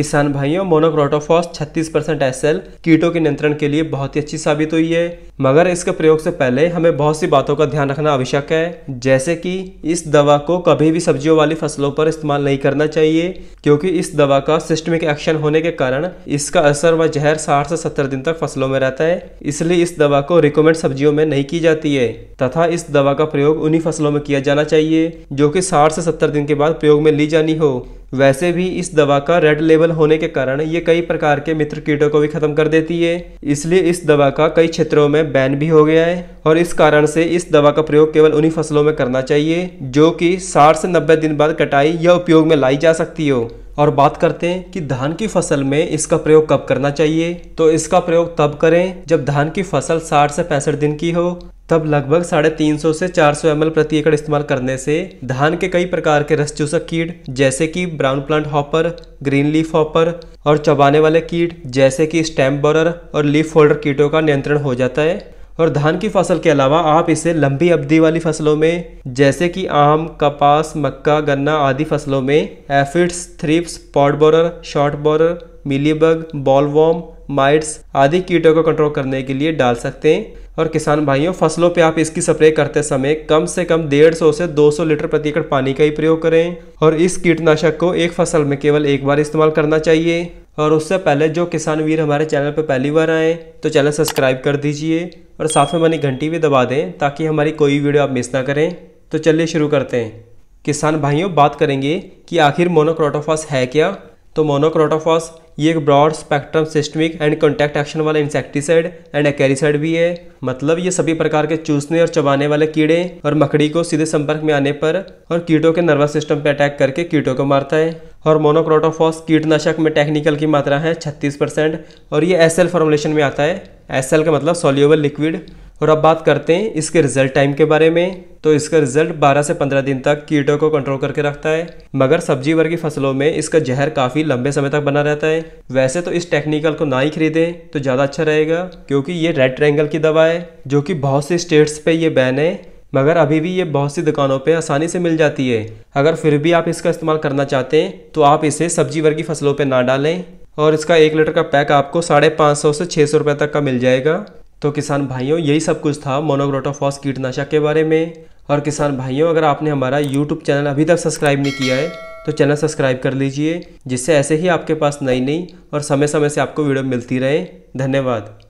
किसान भाइयों monocrotophos 36 percent S कीटों के नियंत्रण के लिए बहुत ही अच्छी साबित हुई है मगर इसके प्रयोग से पहले हमें बहुत सी बातों का ध्यान रखना आवश्यक है जैसे कि इस दवा को कभी भी सब्जियों वाली फसलों पर इस्तेमाल नहीं करना चाहिए क्योंकि इस दवा का सिस्टमिक एक्शन होने के कारण इसका असर व जहर साठ से सत्तर दिन तक फसलों में रहता है इसलिए इस दवा को रिकमेंड सब्जियों में नहीं की जाती है तथा इस दवा का प्रयोग उन्ही फसलों में किया जाना चाहिए जो कि साठ से सत्तर दिन के बाद प्रयोग में ली जानी हो वैसे भी इस दवा का रेड लेवल होने के कारण ये कई प्रकार के मित्र कीटों को भी खत्म कर देती है इसलिए इस दवा का कई क्षेत्रों में बैन भी हो गया है और इस कारण से इस दवा का प्रयोग केवल उन्हीं फसलों में करना चाहिए जो कि 60 से 90 दिन बाद कटाई या उपयोग में लाई जा सकती हो और बात करते हैं कि धान की फसल में इसका प्रयोग कब करना चाहिए तो इसका प्रयोग तब करें जब धान की फसल 60 से पैंसठ दिन की हो तब लगभग साढ़े तीन सौ से चार सौ एम प्रति एकड़ इस्तेमाल करने से धान के कई प्रकार के रस चूसक कीट जैसे कि brown plant hopper green leaf hopper और चबाने वाले कीट जैसे कि स्टैम्प बोरर और लीफ होल्डर कीटों का नियंत्रण हो जाता है और धान की फसल के अलावा आप इसे लंबी अवधि वाली फसलों में जैसे कि आम कपास मक्का गन्ना आदि फसलों में aphids thrips pod borer short borer mealybug bollworm mites आदि कीटों को कंट्रोल करने के लिए डाल सकते हैं और किसान भाइयों फसलों पे आप इसकी स्प्रे करते समय कम से कम 150 से 200 लीटर प्रति एकड़ पानी का ही प्रयोग करें और इस कीटनाशक को एक फसल में केवल एक बार इस्तेमाल करना चाहिए और उससे पहले जो किसान वीर हमारे चैनल पर पहली बार आए तो चैनल सब्सक्राइब कर दीजिए और साथ में बनी घंटी भी दबा दें ताकि हमारी कोई वीडियो आप मिस ना करें तो चलिए शुरू करते हैं किसान भाइयों बात करेंगे कि आखिर मोनोक्रोटोफॉस है क्या तो मोनोक्रोटोफॉस ये एक broad spectrum systemic and contact action वाला इंसेक्टिसाइड एंड एकेरिसाइड भी है मतलब ये सभी प्रकार के चूसने और चबाने वाले कीड़े और मकड़ी को सीधे संपर्क में आने पर और कीटों के नर्वस सिस्टम पर अटैक करके कीटों को मारता है और मोनोक्रोटोफॉस कीटनाशक में टेक्निकल की मात्रा है छत्तीस परसेंट और ये एस एल में आता है एस एल का मतलब सोल्यूबल लिक्विड और अब बात करते हैं इसके रिजल्ट टाइम के बारे में तो इसका रिजल्ट 12 से 15 दिन तक कीटों को कंट्रोल करके रखता है मगर सब्जी वर्ग की फसलों में इसका जहर काफ़ी लंबे समय तक बना रहता है वैसे तो इस टेक्निकल को ना ही खरीदें तो ज़्यादा अच्छा रहेगा क्योंकि ये रेड ट्रैंगल की दवा है जो कि बहुत से स्टेट्स पर यह बैन है मगर अभी भी ये बहुत सी दुकानों पे आसानी से मिल जाती है अगर फिर भी आप इसका इस्तेमाल करना चाहते हैं तो आप इसे सब्जी वर्गी फसलों पे ना डालें और इसका एक लीटर का पैक आपको साढ़े पाँच सौ से छः सौ रुपये तक का मिल जाएगा तो किसान भाइयों यही सब कुछ था मोनोग्रोटोफॉस कीटनाशक के बारे में और किसान भाइयों अगर आपने हमारा यूट्यूब चैनल अभी तक सब्सक्राइब नहीं किया है तो चैनल सब्सक्राइब कर लीजिए जिससे ऐसे ही आपके पास नई नई और समय समय से आपको वीडियो मिलती रहे धन्यवाद